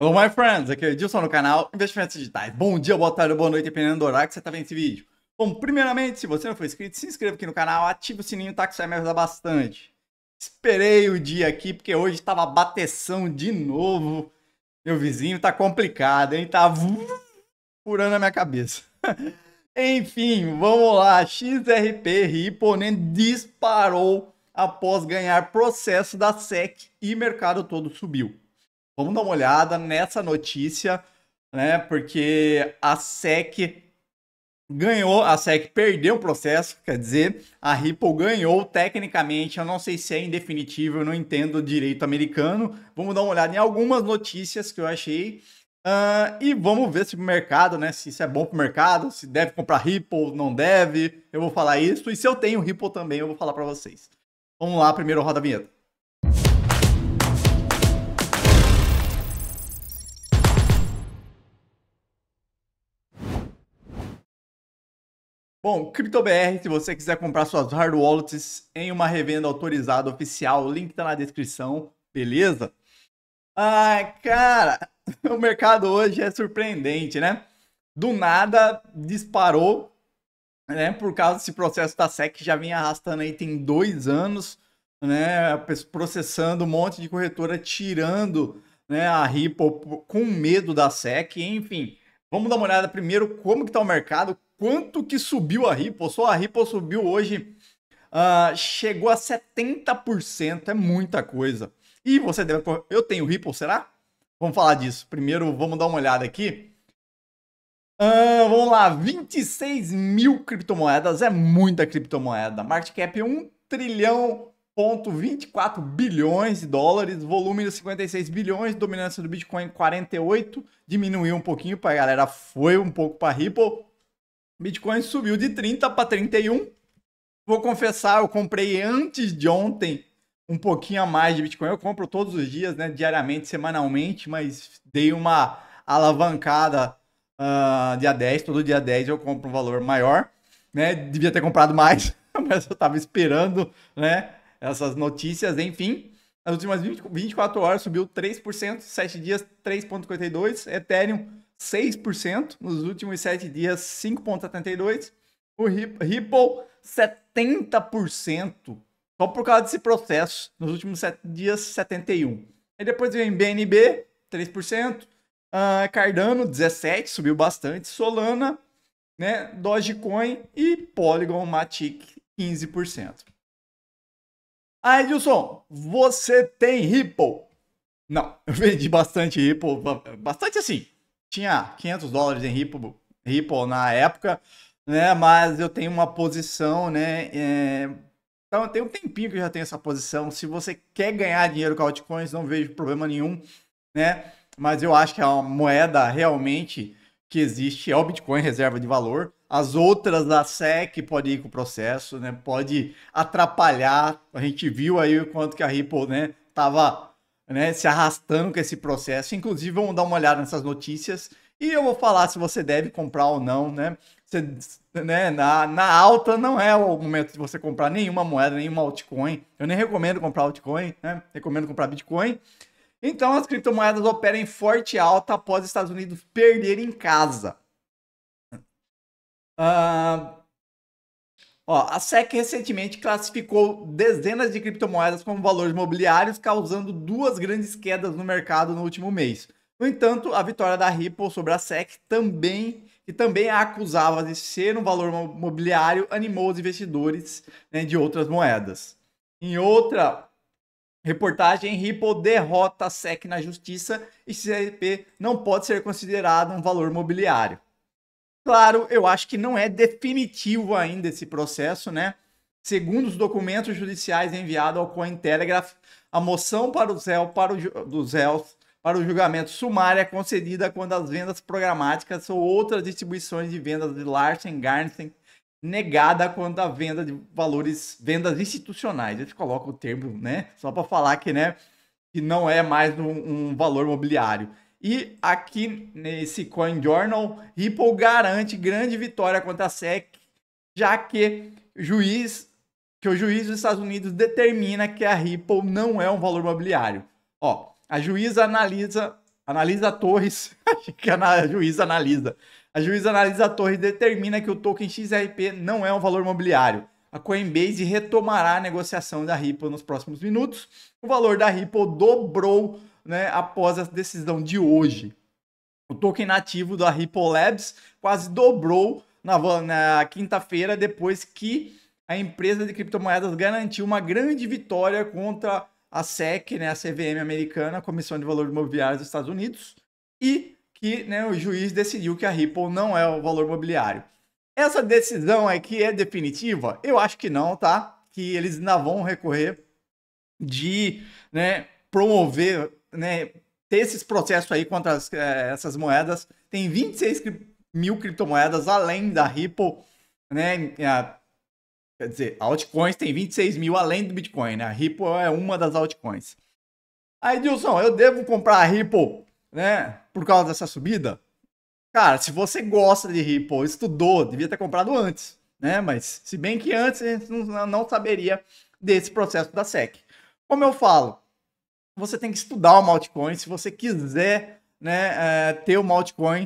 Hello, my friends! Aqui é o Edilson no canal Investimentos Digitais. Bom dia, boa tarde, boa noite, dependendo do horário que você está vendo esse vídeo. Bom, primeiramente, se você não for inscrito, se inscreva aqui no canal, ative o sininho, tá? Que isso vai me ajudar bastante. Esperei o dia aqui, porque hoje estava bateção de novo. Meu vizinho tá complicado, hein? Tá furando a minha cabeça. Enfim, vamos lá. XRP Riponen disparou após ganhar processo da SEC e mercado todo subiu. Vamos dar uma olhada nessa notícia, né? Porque a SEC ganhou, a SEC perdeu o processo, quer dizer, a Ripple ganhou tecnicamente, eu não sei se é indefinitivo, eu não entendo direito americano. Vamos dar uma olhada em algumas notícias que eu achei uh, e vamos ver se o mercado, né, se isso é bom para o mercado, se deve comprar Ripple, não deve, eu vou falar isso e se eu tenho Ripple também eu vou falar para vocês. Vamos lá, primeiro roda a vinheta. Bom, CryptoBR, se você quiser comprar suas hard wallets em uma revenda autorizada oficial, o link tá na descrição, beleza? Ah, cara, o mercado hoje é surpreendente, né? Do nada disparou, né? Por causa desse processo da SEC que já vinha arrastando aí tem dois anos, né? Processando um monte de corretora, tirando né, a Ripple com medo da SEC, enfim. Vamos dar uma olhada primeiro como que tá o mercado, quanto que subiu a Ripple. Só a Ripple subiu hoje, uh, chegou a 70%, é muita coisa. E você deve. Eu tenho Ripple, será? Vamos falar disso. Primeiro, vamos dar uma olhada aqui. Uh, vamos lá, 26 mil criptomoedas, é muita criptomoeda. Market cap 1 trilhão ponto 24 bilhões de dólares, volume de 56 bilhões, dominância do Bitcoin 48, diminuiu um pouquinho para a galera, foi um pouco para Ripple. Bitcoin subiu de 30 para 31. Vou confessar, eu comprei antes de ontem um pouquinho a mais de Bitcoin. Eu compro todos os dias, né? Diariamente, semanalmente, mas dei uma alavancada uh, dia 10. Todo dia 10 eu compro um valor maior, né? Devia ter comprado mais, mas eu estava esperando, né? Essas notícias, enfim. Nas últimas 20, 24 horas subiu 3%, 7 dias 3,52. Ethereum 6%, nos últimos 7 dias 5.72, o Ripple 70%, só por causa desse processo, nos últimos 7 dias 71. Aí depois vem BNB 3%, uh, Cardano 17, subiu bastante, Solana, né, Dogecoin e Polygon Matic 15%. Ah, Edilson, você tem Ripple? Não, eu vendi bastante Ripple, bastante assim, tinha 500 dólares em Ripple, Ripple na época, né? Mas eu tenho uma posição, né? É... Então tem um tempinho que eu já tenho essa posição. Se você quer ganhar dinheiro com altcoins, não vejo problema nenhum, né? Mas eu acho que é uma moeda realmente que existe é o Bitcoin reserva de valor. As outras da SEC pode ir com o processo, né? Pode atrapalhar. A gente viu aí o quanto que a Ripple, né, tava né, se arrastando com esse processo. Inclusive, vamos dar uma olhada nessas notícias e eu vou falar se você deve comprar ou não, né? Você, né na, na alta não é o momento de você comprar nenhuma moeda, nenhuma altcoin. Eu nem recomendo comprar altcoin, né? Recomendo comprar Bitcoin. Então, as criptomoedas operam em forte alta após os Estados Unidos perderem em casa. Uh, Ó, a SEC recentemente classificou dezenas de criptomoedas como valores mobiliários, causando duas grandes quedas no mercado no último mês. No entanto, a vitória da Ripple sobre a SEC também que também a acusava de ser um valor mobiliário, animou os investidores né, de outras moedas. Em outra reportagem, Ripple derrota a SEC na justiça e CRP não pode ser considerado um valor mobiliário. Claro, eu acho que não é definitivo ainda esse processo, né? Segundo os documentos judiciais enviados ao Cointelegraph, a moção para o réu, para o, dos réus para o julgamento sumário é concedida quando as vendas programáticas ou outras distribuições de vendas de Larsen Garnsen negada quando a venda de valores, vendas institucionais. Eles colocam o termo, né? Só para falar que, né, que não é mais um, um valor mobiliário e aqui nesse Coin Journal, Ripple garante grande vitória contra a SEC, já que juiz que o juiz dos Estados Unidos determina que a Ripple não é um valor mobiliário. Ó, a juíza analisa analisa Torres, que a juíza analisa. A juíza analisa Torres determina que o token XRP não é um valor mobiliário. A Coinbase retomará a negociação da Ripple nos próximos minutos. O valor da Ripple dobrou né, após a decisão de hoje. O token nativo da Ripple Labs quase dobrou na, na quinta-feira depois que a empresa de criptomoedas garantiu uma grande vitória contra a SEC, né, a CVM americana, a Comissão de Valores Imobiliários dos Estados Unidos, e que né, o juiz decidiu que a Ripple não é o valor mobiliário. Essa decisão aqui é definitiva? Eu acho que não, tá? Que eles ainda vão recorrer de né, promover né, ter esses processos aí contra as, é, essas moedas. Tem 26 mil criptomoedas além da Ripple, né? A, quer dizer, altcoins tem 26 mil além do Bitcoin, né? A Ripple é uma das altcoins. Aí, Dilson, eu devo comprar a Ripple, né? Por causa dessa subida? Cara, se você gosta de Ripple, estudou, devia ter comprado antes, né? Mas, se bem que antes não, não saberia desse processo da SEC. Como eu falo, você tem que estudar o Maltcoin se você quiser né, é, ter o Maltcoin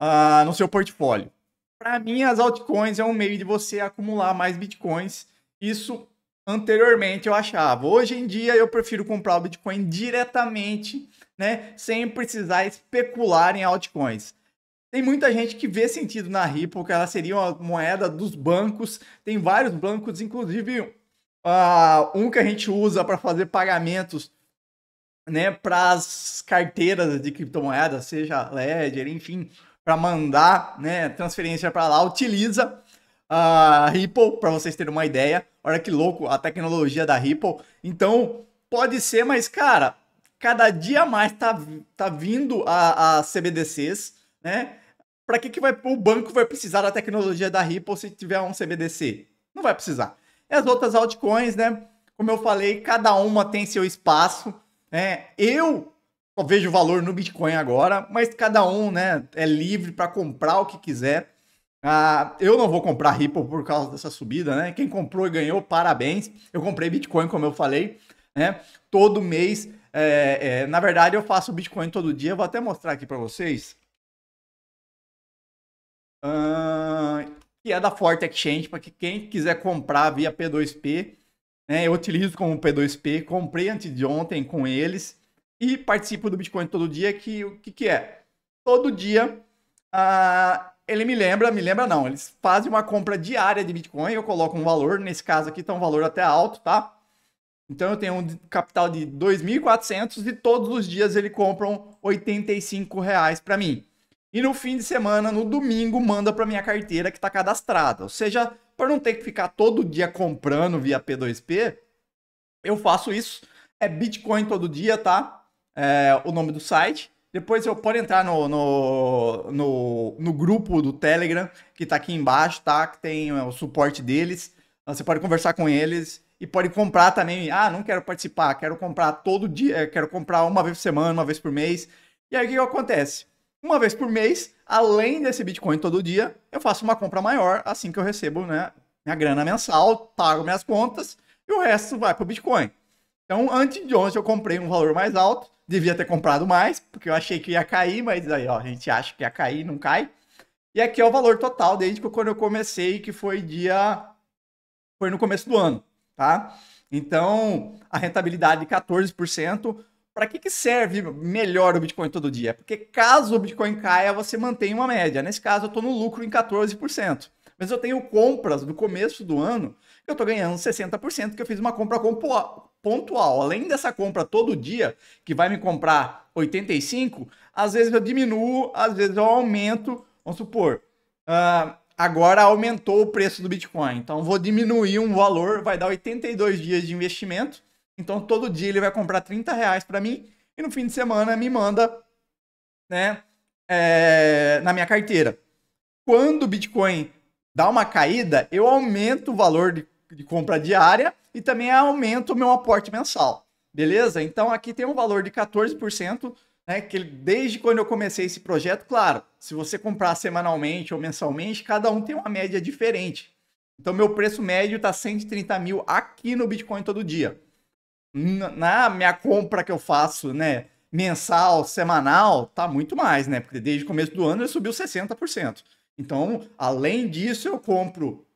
uh, no seu portfólio. Para mim, as altcoins é um meio de você acumular mais bitcoins. Isso anteriormente eu achava. Hoje em dia eu prefiro comprar o Bitcoin diretamente, né, sem precisar especular em altcoins. Tem muita gente que vê sentido na Ripple, que ela seria uma moeda dos bancos. Tem vários bancos, inclusive uh, um que a gente usa para fazer pagamentos né, para as carteiras de criptomoedas, seja Ledger, enfim, para mandar né, transferência para lá, utiliza a ah, Ripple, para vocês terem uma ideia. Olha que louco a tecnologia da Ripple. Então, pode ser, mas, cara, cada dia mais tá, tá vindo a, a CBDCs, né? Para que, que vai, o banco vai precisar da tecnologia da Ripple se tiver um CBDC? Não vai precisar. E as outras altcoins, né? Como eu falei, cada uma tem seu espaço. É, eu só vejo valor no Bitcoin agora, mas cada um né, é livre para comprar o que quiser. Ah, eu não vou comprar Ripple por causa dessa subida, né? Quem comprou e ganhou, parabéns. Eu comprei Bitcoin, como eu falei, né? Todo mês. É, é, na verdade, eu faço Bitcoin todo dia. Vou até mostrar aqui para vocês. Ah, que é da Forte Exchange, para que quem quiser comprar via P2P né? Eu utilizo como P2P, comprei antes de ontem com eles e participo do Bitcoin todo dia, que o que, que é? Todo dia ah, ele me lembra, me lembra não, eles fazem uma compra diária de Bitcoin, eu coloco um valor, nesse caso aqui está um valor até alto, tá? Então eu tenho um capital de 2.400 e todos os dias ele compram 85 reais para mim. E no fim de semana, no domingo, manda para minha carteira que está cadastrada. Ou seja, para não ter que ficar todo dia comprando via P2P, eu faço isso. É Bitcoin todo dia, tá? É, o nome do site. Depois eu pode entrar no, no, no, no grupo do Telegram, que está aqui embaixo, tá? Que tem o suporte deles. Então, você pode conversar com eles e pode comprar também. Ah, não quero participar, quero comprar todo dia, quero comprar uma vez por semana, uma vez por mês. E aí o que, que acontece? Uma vez por mês, além desse Bitcoin todo dia, eu faço uma compra maior assim que eu recebo né, minha grana mensal, pago minhas contas e o resto vai para o Bitcoin. Então, antes de ontem eu comprei um valor mais alto, devia ter comprado mais, porque eu achei que ia cair, mas aí ó, a gente acha que ia cair, não cai. E aqui é o valor total desde quando eu comecei, que foi dia foi no começo do ano, tá? Então, a rentabilidade de 14%, para que, que serve melhor o Bitcoin todo dia? É porque caso o Bitcoin caia, você mantém uma média. Nesse caso, eu estou no lucro em 14%. Mas eu tenho compras no começo do ano que eu estou ganhando 60%, que eu fiz uma compra pontual. Além dessa compra todo dia, que vai me comprar 85%, às vezes eu diminuo, às vezes eu aumento. Vamos supor, uh, agora aumentou o preço do Bitcoin. Então, vou diminuir um valor, vai dar 82 dias de investimento então todo dia ele vai comprar 30 reais para mim e no fim de semana me manda né, é, na minha carteira. Quando o Bitcoin dá uma caída, eu aumento o valor de, de compra diária e também aumento o meu aporte mensal. Beleza? Então aqui tem um valor de 14%, né? Que desde quando eu comecei esse projeto, claro, se você comprar semanalmente ou mensalmente, cada um tem uma média diferente. Então meu preço médio está 130 mil aqui no Bitcoin todo dia na né, minha compra que eu faço, né? Mensal, semanal, tá muito mais, né? Porque desde o começo do ano ele subiu 60%. Então, além disso, eu compro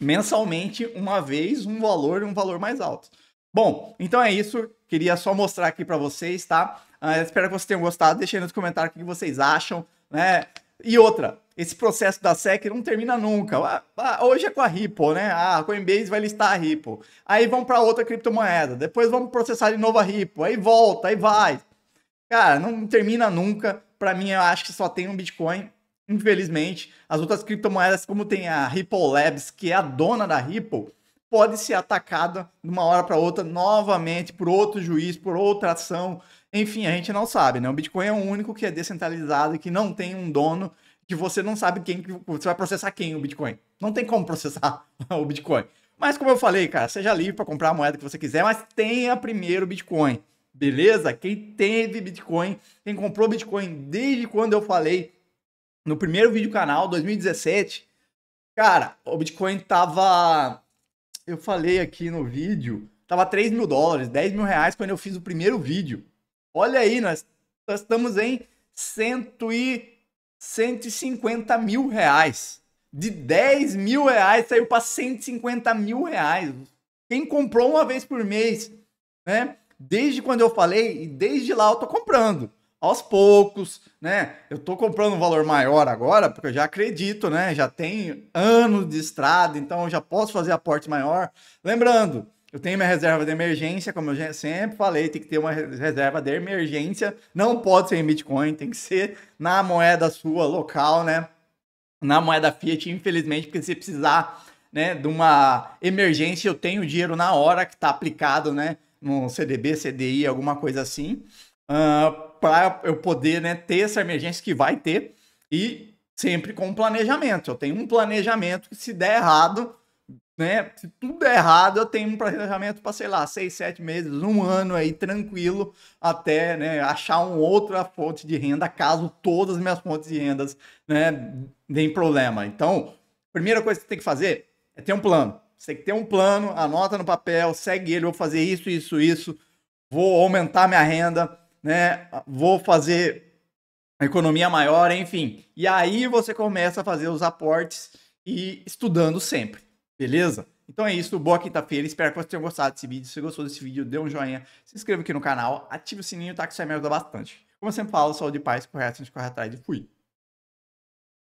mensalmente uma vez um valor um valor mais alto. Bom, então é isso. Queria só mostrar aqui para vocês, tá? Uh, espero que vocês tenham gostado. Deixem nos comentários o que vocês acham, né? E outra, esse processo da SEC não termina nunca. Ah, ah, hoje é com a Ripple, né? Ah, a Coinbase vai listar a Ripple. Aí vão para outra criptomoeda. Depois vamos processar de novo a Ripple. Aí volta, aí vai. Cara, não termina nunca. Para mim, eu acho que só tem um Bitcoin. Infelizmente, as outras criptomoedas, como tem a Ripple Labs, que é a dona da Ripple, pode ser atacada de uma hora para outra novamente por outro juiz, por outra ação. Enfim, a gente não sabe, né? O Bitcoin é o único que é descentralizado e que não tem um dono que você não sabe quem você vai processar quem o Bitcoin. Não tem como processar o Bitcoin. Mas como eu falei, cara, seja livre para comprar a moeda que você quiser, mas tenha primeiro Bitcoin. Beleza? Quem teve Bitcoin, quem comprou Bitcoin desde quando eu falei no primeiro vídeo canal, 2017, cara, o Bitcoin tava. Eu falei aqui no vídeo, tava 3 mil dólares, 10 mil reais quando eu fiz o primeiro vídeo. Olha aí, nós, nós estamos em 100 e 150 mil reais. De 10 mil reais saiu para 150 mil reais. Quem comprou uma vez por mês, né? Desde quando eu falei e desde lá eu tô comprando. Aos poucos, né? Eu tô comprando um valor maior agora, porque eu já acredito, né? Já tenho anos de estrada, então eu já posso fazer aporte maior. Lembrando, eu tenho minha reserva de emergência, como eu sempre falei, tem que ter uma reserva de emergência. Não pode ser em Bitcoin, tem que ser na moeda sua local, né? Na moeda Fiat, infelizmente, porque se precisar né, de uma emergência, eu tenho dinheiro na hora que está aplicado, né? No CDB, CDI, alguma coisa assim, uh, para eu poder né, ter essa emergência que vai ter e sempre com planejamento. Eu tenho um planejamento que, se der errado, né? Se tudo der errado, eu tenho um planejamento para, sei lá, seis, sete meses, um ano aí, tranquilo, até né, achar uma outra fonte de renda, caso todas as minhas fontes de rendas né, deem problema. Então, primeira coisa que você tem que fazer é ter um plano. Você tem que ter um plano, anota no papel, segue ele, vou fazer isso, isso, isso, vou aumentar minha renda, né? Vou fazer economia maior, enfim. E aí você começa a fazer os aportes e estudando sempre. Beleza? Então é isso, boa quinta-feira. Espero que vocês tenham gostado desse vídeo. Se gostou desse vídeo, dê um joinha, se inscreva aqui no canal, ative o sininho, tá? Que isso aí me ajuda bastante. Como eu sempre falo, saúde e paz, correto, a gente corre atrás e fui.